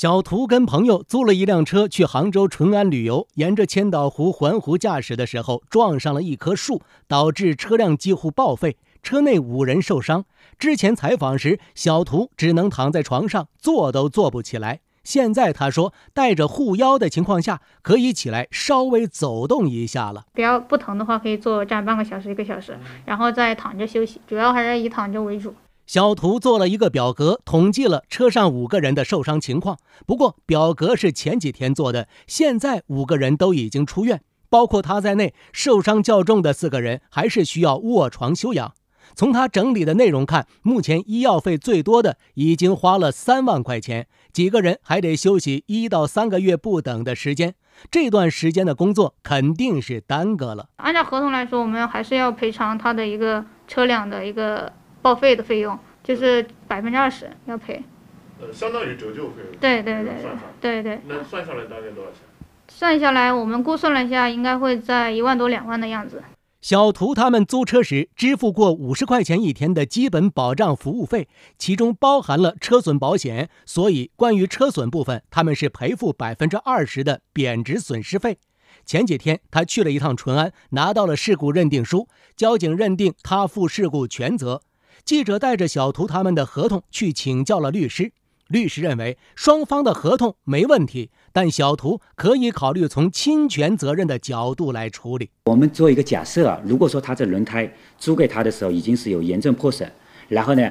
小图跟朋友租了一辆车去杭州淳安旅游，沿着千岛湖环湖驾驶的时候撞上了一棵树，导致车辆几乎报废，车内五人受伤。之前采访时，小图只能躺在床上，坐都坐不起来。现在他说，带着护腰的情况下可以起来稍微走动一下了。不要不疼的话，可以坐站半个小时一个小时，然后再躺着休息，主要还是以躺着为主。小图做了一个表格，统计了车上五个人的受伤情况。不过表格是前几天做的，现在五个人都已经出院，包括他在内，受伤较重的四个人还是需要卧床休养。从他整理的内容看，目前医药费最多的已经花了三万块钱，几个人还得休息一到三个月不等的时间。这段时间的工作肯定是耽搁了。按照合同来说，我们还是要赔偿他的一个车辆的一个。报废的费用就是百分之二十要赔，呃，相当于折旧费用。对对对对对。那算下来大概多少钱？算下来，我们估算了一下，应该会在一万多两万的样子。小图他们租车时支付过五十块钱一天的基本保障服务费，其中包含了车损保险，所以关于车损部分，他们是赔付百分之二十的贬值损失费。前几天他去了一趟淳安，拿到了事故认定书，交警认定他负事故全责。记者带着小图他们的合同去请教了律师，律师认为双方的合同没问题，但小图可以考虑从侵权责任的角度来处理。我们做一个假设啊，如果说他这轮胎租给他的时候已经是有严重破损，然后呢，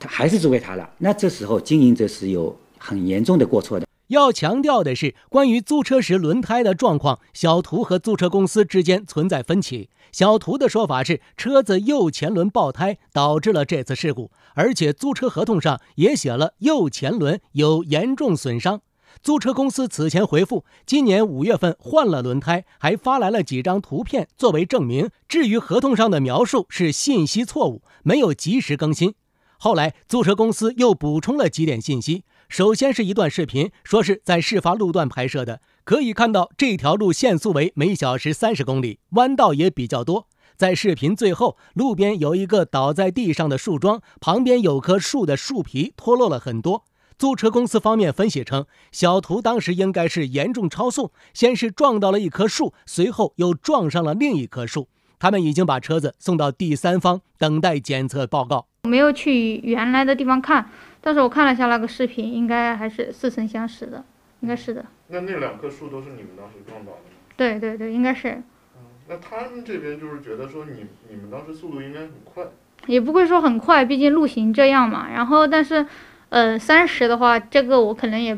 他还是租给他了，那这时候经营者是有很严重的过错的。要强调的是，关于租车时轮胎的状况，小图和租车公司之间存在分歧。小图的说法是，车子右前轮爆胎导致了这次事故，而且租车合同上也写了右前轮有严重损伤。租车公司此前回复，今年五月份换了轮胎，还发来了几张图片作为证明。至于合同上的描述是信息错误，没有及时更新。后来，租车公司又补充了几点信息。首先是一段视频，说是在事发路段拍摄的，可以看到这条路限速为每小时三十公里，弯道也比较多。在视频最后，路边有一个倒在地上的树桩，旁边有棵树的树皮脱落了很多。租车公司方面分析称，小图当时应该是严重超速，先是撞到了一棵树，随后又撞上了另一棵树。他们已经把车子送到第三方等待检测报告，没有去原来的地方看。但是我看了一下那个视频，应该还是似曾相识的，应该是的。那那两棵树都是你们当时撞倒的？对对对，应该是。嗯，那他们这边就是觉得说，你你们当时速度应该很快。也不会说很快，毕竟路行这样嘛。然后，但是，呃，三十的话，这个我可能也，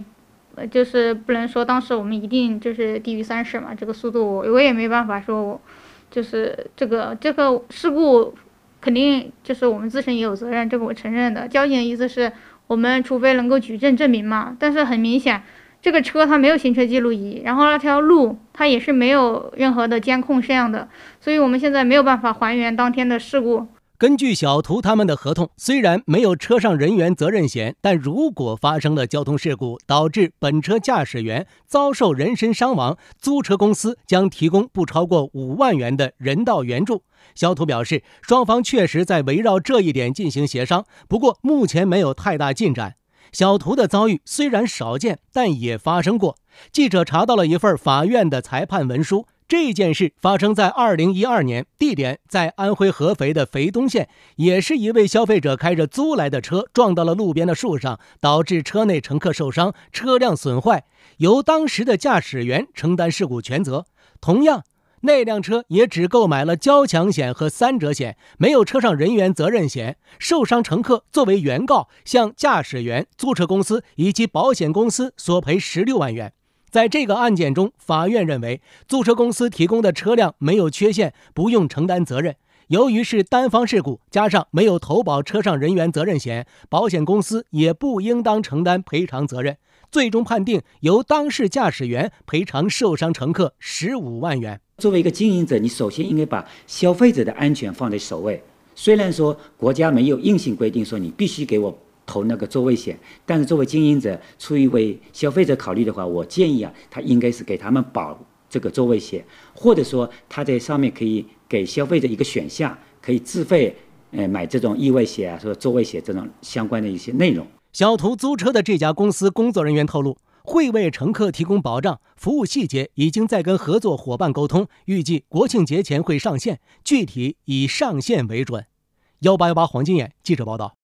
就是不能说当时我们一定就是低于三十嘛。这个速度我我也没办法说，我就是这个这个事故。肯定就是我们自身也有责任，这个我承认的。交警的意思是我们除非能够举证证明嘛，但是很明显，这个车它没有行车记录仪，然后那条路它也是没有任何的监控摄像的，所以我们现在没有办法还原当天的事故。根据小图他们的合同，虽然没有车上人员责任险，但如果发生了交通事故，导致本车驾驶员遭受人身伤亡，租车公司将提供不超过五万元的人道援助。小图表示，双方确实在围绕这一点进行协商，不过目前没有太大进展。小图的遭遇虽然少见，但也发生过。记者查到了一份法院的裁判文书。这件事发生在二零一二年，地点在安徽合肥的肥东县。也是一位消费者开着租来的车撞到了路边的树上，导致车内乘客受伤，车辆损坏，由当时的驾驶员承担事故全责。同样，那辆车也只购买了交强险和三者险，没有车上人员责任险。受伤乘客作为原告，向驾驶员、租车公司以及保险公司索赔十六万元。在这个案件中，法院认为，租车公司提供的车辆没有缺陷，不用承担责任。由于是单方事故，加上没有投保车上人员责任险，保险公司也不应当承担赔偿责任。最终判定由当事驾驶员赔偿受伤乘客十五万元。作为一个经营者，你首先应该把消费者的安全放在首位。虽然说国家没有硬性规定说你必须给我。投那个座位险，但是作为经营者，出于为消费者考虑的话，我建议啊，他应该是给他们保这个座位险，或者说他在上面可以给消费者一个选项，可以自费，呃，买这种意外险啊，说座位险这种相关的一些内容。小图租车的这家公司工作人员透露，会为乘客提供保障服务，细节已经在跟合作伙伴沟通，预计国庆节前会上线，具体以上线为准。幺八幺八黄金眼记者报道。